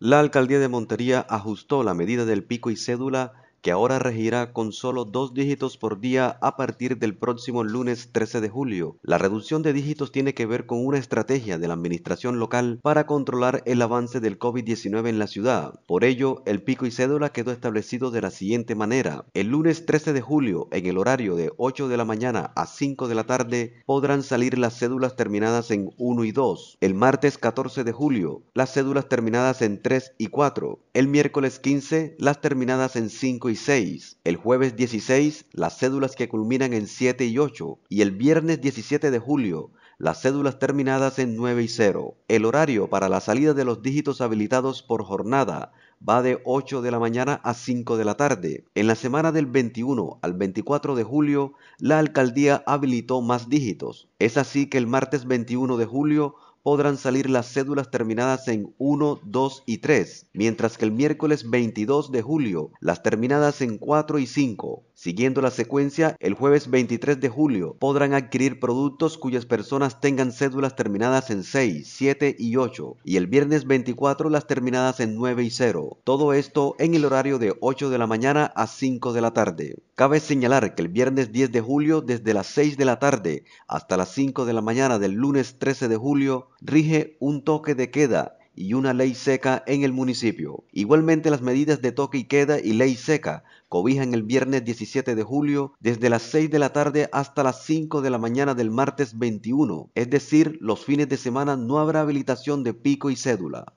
La alcaldía de Montería ajustó la medida del pico y cédula que ahora regirá con solo dos dígitos por día a partir del próximo lunes 13 de julio. La reducción de dígitos tiene que ver con una estrategia de la administración local para controlar el avance del COVID-19 en la ciudad. Por ello, el pico y cédula quedó establecido de la siguiente manera. El lunes 13 de julio, en el horario de 8 de la mañana a 5 de la tarde, podrán salir las cédulas terminadas en 1 y 2. El martes 14 de julio, las cédulas terminadas en 3 y 4. El miércoles 15, las terminadas en 5 y 6, el jueves 16 las cédulas que culminan en 7 y 8 y el viernes 17 de julio las cédulas terminadas en 9 y 0. El horario para la salida de los dígitos habilitados por jornada va de 8 de la mañana a 5 de la tarde. En la semana del 21 al 24 de julio, la alcaldía habilitó más dígitos. Es así que el martes 21 de julio, podrán salir las cédulas terminadas en 1, 2 y 3, mientras que el miércoles 22 de julio las terminadas en 4 y 5. Siguiendo la secuencia, el jueves 23 de julio podrán adquirir productos cuyas personas tengan cédulas terminadas en 6, 7 y 8, y el viernes 24 las terminadas en 9 y 0. Todo esto en el horario de 8 de la mañana a 5 de la tarde. Cabe señalar que el viernes 10 de julio desde las 6 de la tarde hasta las 5 de la mañana del lunes 13 de julio rige un toque de queda y una ley seca en el municipio. Igualmente las medidas de toque y queda y ley seca cobijan el viernes 17 de julio desde las 6 de la tarde hasta las 5 de la mañana del martes 21, es decir, los fines de semana no habrá habilitación de pico y cédula.